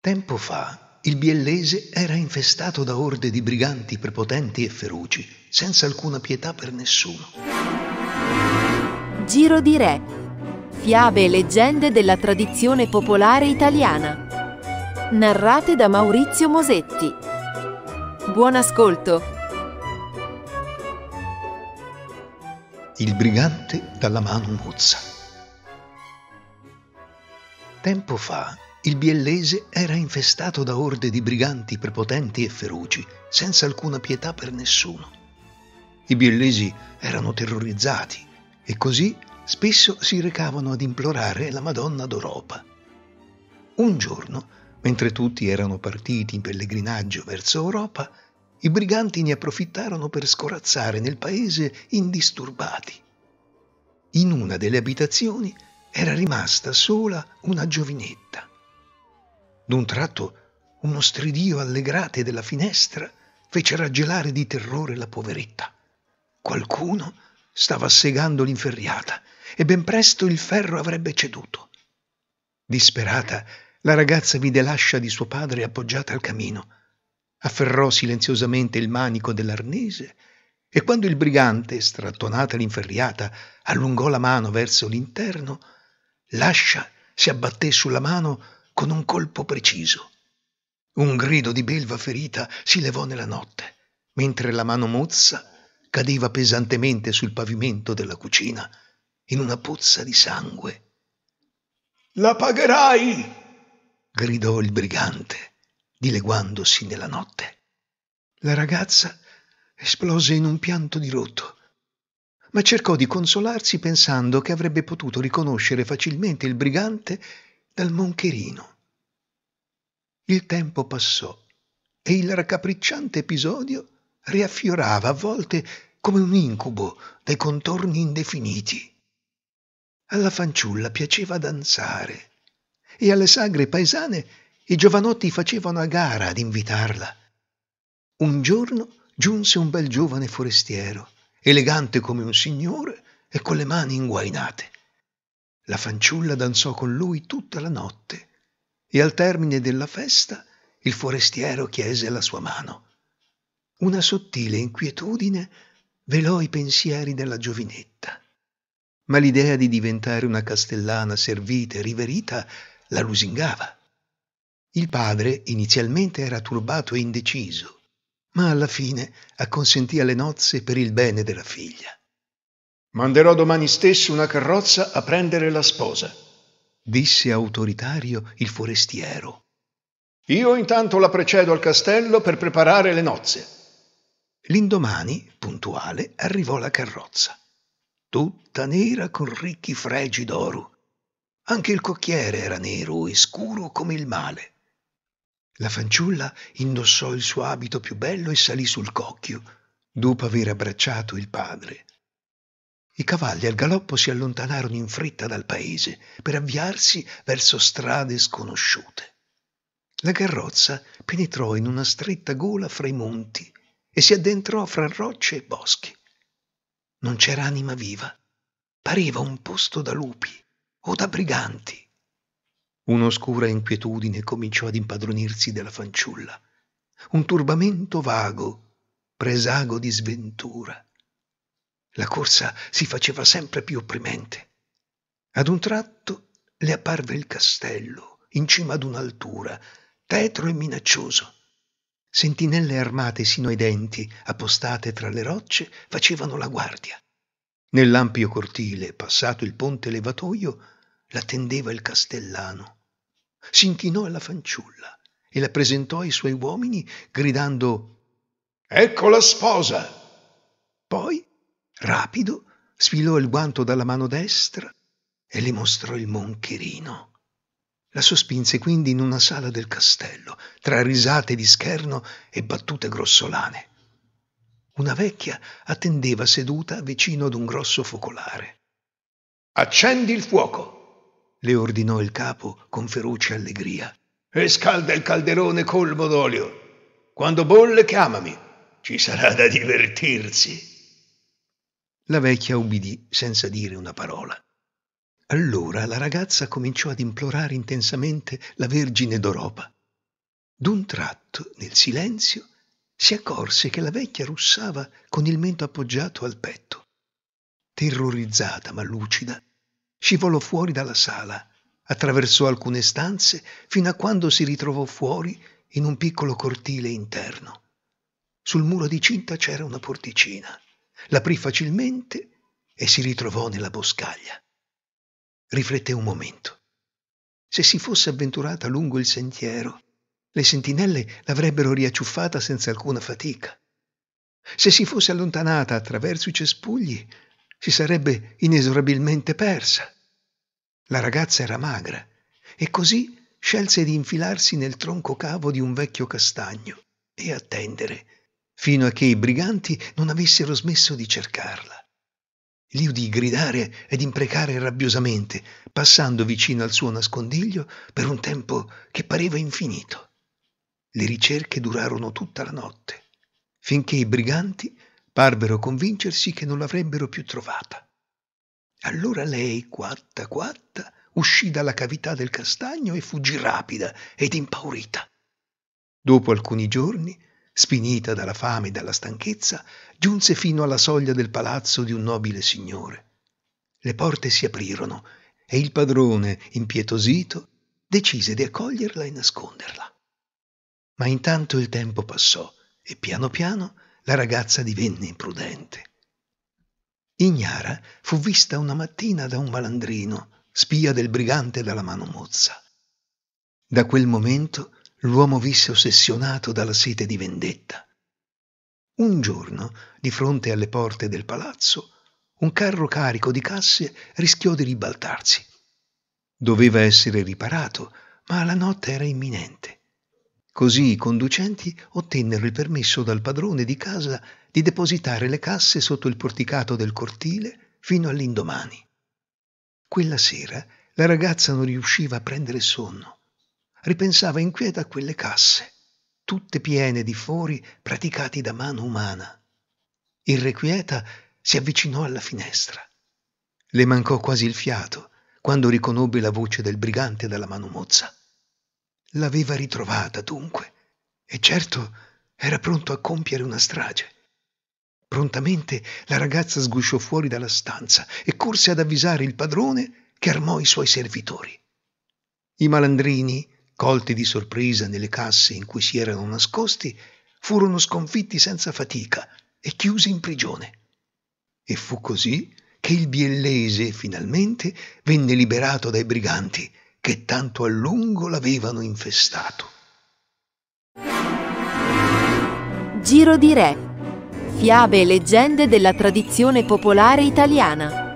Tempo fa il biellese era infestato da orde di briganti prepotenti e feroci, senza alcuna pietà per nessuno. Giro di Re. Fiabe e leggende della tradizione popolare italiana. Narrate da Maurizio Mosetti. Buon ascolto. Il brigante dalla mano mozza. Tempo fa il biellese era infestato da orde di briganti prepotenti e feroci, senza alcuna pietà per nessuno. I biellesi erano terrorizzati e così spesso si recavano ad implorare la Madonna d'Europa. Un giorno, mentre tutti erano partiti in pellegrinaggio verso Europa, i briganti ne approfittarono per scorazzare nel paese indisturbati. In una delle abitazioni era rimasta sola una giovinetta. D'un tratto uno stridio allegrate della finestra fece raggelare di terrore la poveretta. Qualcuno stava segando l'inferriata e ben presto il ferro avrebbe ceduto. Disperata, la ragazza vide l'ascia di suo padre appoggiata al camino. Afferrò silenziosamente il manico dell'arnese e quando il brigante, strattonata l'inferriata, allungò la mano verso l'interno, l'ascia si abbatté sulla mano con un colpo preciso. Un grido di belva ferita si levò nella notte, mentre la mano mozza cadeva pesantemente sul pavimento della cucina, in una pozza di sangue. La pagherai! gridò il brigante, dileguandosi nella notte. La ragazza esplose in un pianto dirotto, ma cercò di consolarsi pensando che avrebbe potuto riconoscere facilmente il brigante dal moncherino. Il tempo passò e il raccapricciante episodio riaffiorava a volte come un incubo dai contorni indefiniti. Alla fanciulla piaceva danzare e alle sagre paesane i giovanotti facevano a gara ad invitarla. Un giorno giunse un bel giovane forestiero, elegante come un signore e con le mani inguainate. La fanciulla danzò con lui tutta la notte e al termine della festa il forestiero chiese la sua mano. Una sottile inquietudine velò i pensieri della giovinetta, ma l'idea di diventare una castellana servita e riverita la lusingava. Il padre inizialmente era turbato e indeciso, ma alla fine acconsentì alle nozze per il bene della figlia. Manderò domani stesso una carrozza a prendere la sposa, disse autoritario il forestiero. Io intanto la precedo al castello per preparare le nozze. L'indomani, puntuale, arrivò la carrozza, tutta nera con ricchi fregi d'oro. Anche il cocchiere era nero e scuro come il male. La fanciulla indossò il suo abito più bello e salì sul cocchio, dopo aver abbracciato il padre. I cavalli al galoppo si allontanarono in fretta dal paese per avviarsi verso strade sconosciute. La carrozza penetrò in una stretta gola fra i monti e si addentrò fra rocce e boschi. Non c'era anima viva. Pareva un posto da lupi o da briganti. Un'oscura inquietudine cominciò ad impadronirsi della fanciulla, un turbamento vago, presago di sventura. La corsa si faceva sempre più opprimente. Ad un tratto le apparve il castello, in cima ad un'altura, tetro e minaccioso. Sentinelle armate sino ai denti, appostate tra le rocce, facevano la guardia. Nell'ampio cortile, passato il ponte levatoio, l'attendeva il castellano. S'inchinò alla fanciulla e la presentò ai suoi uomini, gridando Ecco la sposa! Poi Rapido sfilò il guanto dalla mano destra e le mostrò il moncherino. La sospinse quindi in una sala del castello, tra risate di scherno e battute grossolane. Una vecchia attendeva seduta vicino ad un grosso focolare. Accendi il fuoco, le ordinò il capo con feroce allegria, e scalda il calderone colmo d'olio. Quando bolle, chiamami. Ci sarà da divertirsi. La vecchia ubbidì senza dire una parola. Allora la ragazza cominciò ad implorare intensamente la Vergine d'Europa. D'un tratto, nel silenzio, si accorse che la vecchia russava con il mento appoggiato al petto. Terrorizzata ma lucida, scivolò fuori dalla sala, attraversò alcune stanze fino a quando si ritrovò fuori in un piccolo cortile interno. Sul muro di cinta c'era una porticina l'aprì facilmente e si ritrovò nella boscaglia. Rifletté un momento. Se si fosse avventurata lungo il sentiero, le sentinelle l'avrebbero riacciuffata senza alcuna fatica. Se si fosse allontanata attraverso i cespugli, si sarebbe inesorabilmente persa. La ragazza era magra e così scelse di infilarsi nel tronco cavo di un vecchio castagno e attendere fino a che i briganti non avessero smesso di cercarla. Li udì gridare ed imprecare rabbiosamente, passando vicino al suo nascondiglio per un tempo che pareva infinito. Le ricerche durarono tutta la notte, finché i briganti parvero convincersi che non l'avrebbero più trovata. Allora lei, quatta quatta, uscì dalla cavità del castagno e fuggì rapida ed impaurita. Dopo alcuni giorni spinita dalla fame e dalla stanchezza, giunse fino alla soglia del palazzo di un nobile signore. Le porte si aprirono e il padrone, impietosito, decise di accoglierla e nasconderla. Ma intanto il tempo passò e piano piano la ragazza divenne imprudente. Ignara fu vista una mattina da un malandrino, spia del brigante dalla mano mozza. Da quel momento l'uomo visse ossessionato dalla sete di vendetta. Un giorno, di fronte alle porte del palazzo, un carro carico di casse rischiò di ribaltarsi. Doveva essere riparato, ma la notte era imminente. Così i conducenti ottennero il permesso dal padrone di casa di depositare le casse sotto il porticato del cortile fino all'indomani. Quella sera la ragazza non riusciva a prendere sonno ripensava inquieta a quelle casse, tutte piene di fori praticati da mano umana. Irrequieta si avvicinò alla finestra. Le mancò quasi il fiato quando riconobbe la voce del brigante dalla mano mozza. L'aveva ritrovata dunque, e certo era pronto a compiere una strage. Prontamente la ragazza sgusciò fuori dalla stanza e corse ad avvisare il padrone che armò i suoi servitori. I malandrini colti di sorpresa nelle casse in cui si erano nascosti, furono sconfitti senza fatica e chiusi in prigione. E fu così che il biellese finalmente venne liberato dai briganti che tanto a lungo l'avevano infestato. Giro di Re. Fiabe e leggende della tradizione popolare italiana.